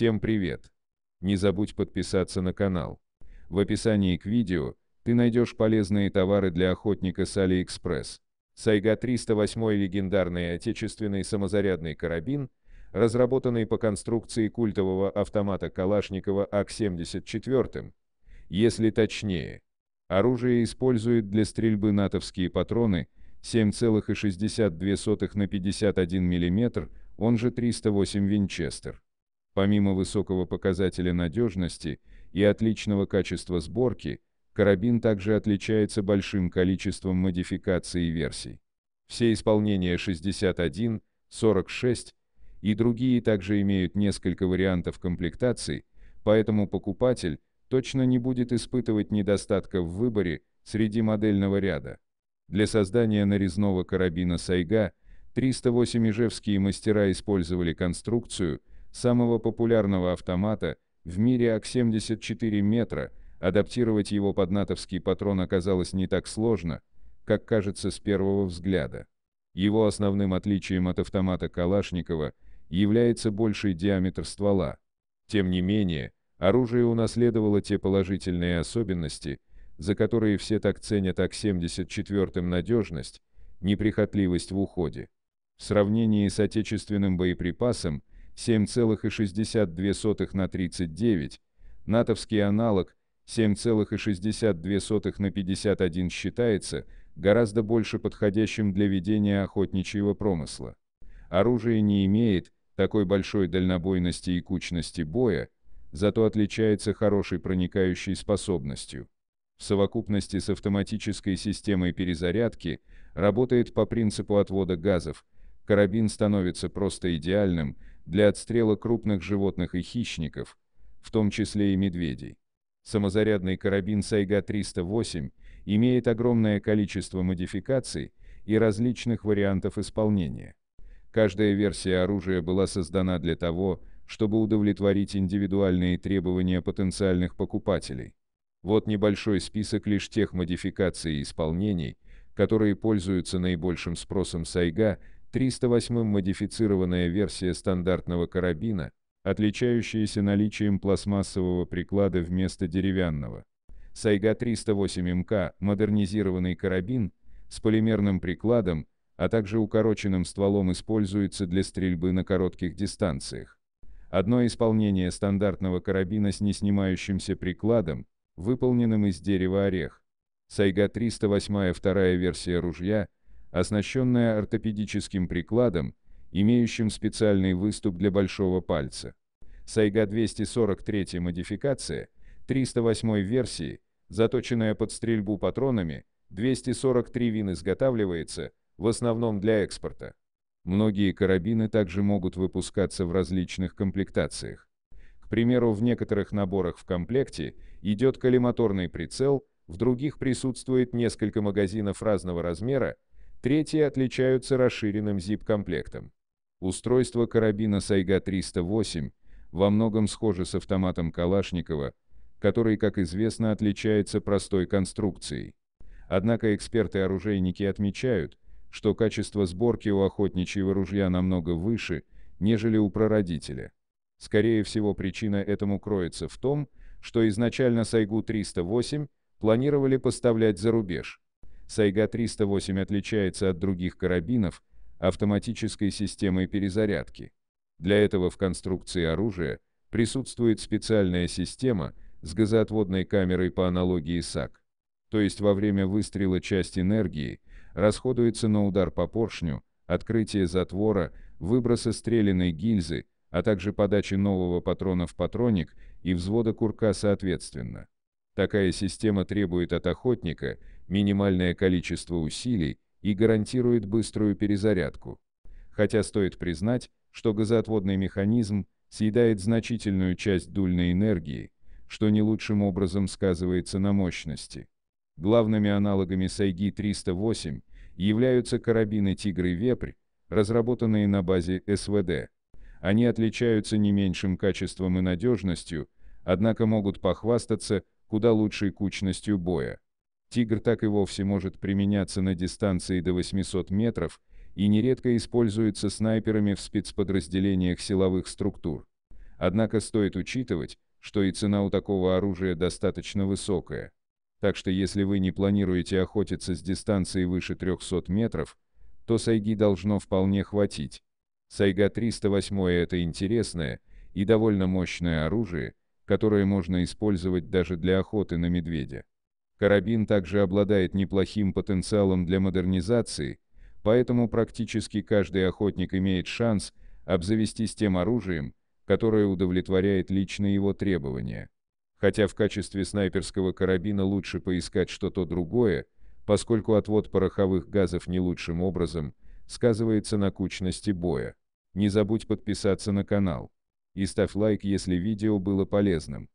Всем привет! Не забудь подписаться на канал. В описании к видео ты найдешь полезные товары для охотника с AliExpress. Сайга 308 легендарный отечественный самозарядный карабин, разработанный по конструкции культового автомата Калашникова АК-74, если точнее. Оружие использует для стрельбы натовские патроны 7,62 на 51 мм, он же 308 Винчестер. Помимо высокого показателя надежности и отличного качества сборки, карабин также отличается большим количеством модификаций и версий. Все исполнения 61, 46 и другие также имеют несколько вариантов комплектаций, поэтому покупатель точно не будет испытывать недостатка в выборе среди модельного ряда. Для создания нарезного карабина «Сайга» 308 ижевские мастера использовали конструкцию – самого популярного автомата в мире АК-74 метра, адаптировать его под натовский патрон оказалось не так сложно, как кажется с первого взгляда. Его основным отличием от автомата Калашникова является больший диаметр ствола. Тем не менее, оружие унаследовало те положительные особенности, за которые все так ценят АК-74 надежность, неприхотливость в уходе. В сравнении с отечественным боеприпасом, 7,62 на 39, натовский аналог 7,62 на 51 считается гораздо больше подходящим для ведения охотничьего промысла. Оружие не имеет такой большой дальнобойности и кучности боя, зато отличается хорошей проникающей способностью. В совокупности с автоматической системой перезарядки работает по принципу отвода газов, карабин становится просто идеальным – для отстрела крупных животных и хищников, в том числе и медведей. Самозарядный карабин Сайга-308 имеет огромное количество модификаций и различных вариантов исполнения. Каждая версия оружия была создана для того, чтобы удовлетворить индивидуальные требования потенциальных покупателей. Вот небольшой список лишь тех модификаций и исполнений, которые пользуются наибольшим спросом Сайга 308 модифицированная версия стандартного карабина, отличающаяся наличием пластмассового приклада вместо деревянного. Сайга-308МК – модернизированный карабин с полимерным прикладом, а также укороченным стволом используется для стрельбы на коротких дистанциях. Одно исполнение стандартного карабина с неснимающимся прикладом, выполненным из дерева орех. Сайга-308 вторая версия ружья – оснащенная ортопедическим прикладом, имеющим специальный выступ для большого пальца. Сайга 243 модификация, 308 версии, заточенная под стрельбу патронами, 243 вин изготавливается, в основном для экспорта. Многие карабины также могут выпускаться в различных комплектациях. К примеру, в некоторых наборах в комплекте идет коллиматорный прицел, в других присутствует несколько магазинов разного размера, Третьи отличаются расширенным zip-комплектом. Устройство карабина Сайга-308 во многом схоже с автоматом Калашникова, который, как известно, отличается простой конструкцией. Однако эксперты-оружейники отмечают, что качество сборки у охотничьего ружья намного выше, нежели у прародителя. Скорее всего причина этому кроется в том, что изначально Сайгу-308 планировали поставлять за рубеж. Сайга-308 отличается от других карабинов автоматической системой перезарядки. Для этого в конструкции оружия присутствует специальная система с газоотводной камерой по аналогии САК. То есть во время выстрела часть энергии расходуется на удар по поршню, открытие затвора, выброса стреляной гильзы, а также подачи нового патрона в патронник и взвода курка соответственно. Такая система требует от охотника минимальное количество усилий и гарантирует быструю перезарядку. Хотя стоит признать, что газоотводный механизм съедает значительную часть дульной энергии, что не лучшим образом сказывается на мощности. Главными аналогами Сайги-308 являются карабины «Тигр» и «Вепрь», разработанные на базе СВД. Они отличаются не меньшим качеством и надежностью, однако могут похвастаться куда лучшей кучностью боя. Тигр так и вовсе может применяться на дистанции до 800 метров и нередко используется снайперами в спецподразделениях силовых структур. Однако стоит учитывать, что и цена у такого оружия достаточно высокая. Так что если вы не планируете охотиться с дистанции выше 300 метров, то сайги должно вполне хватить. Сайга 308 это интересное и довольно мощное оружие, которое можно использовать даже для охоты на медведя. Карабин также обладает неплохим потенциалом для модернизации, поэтому практически каждый охотник имеет шанс обзавестись тем оружием, которое удовлетворяет лично его требования. Хотя в качестве снайперского карабина лучше поискать что-то другое, поскольку отвод пороховых газов не лучшим образом сказывается на кучности боя. Не забудь подписаться на канал и ставь лайк, если видео было полезным.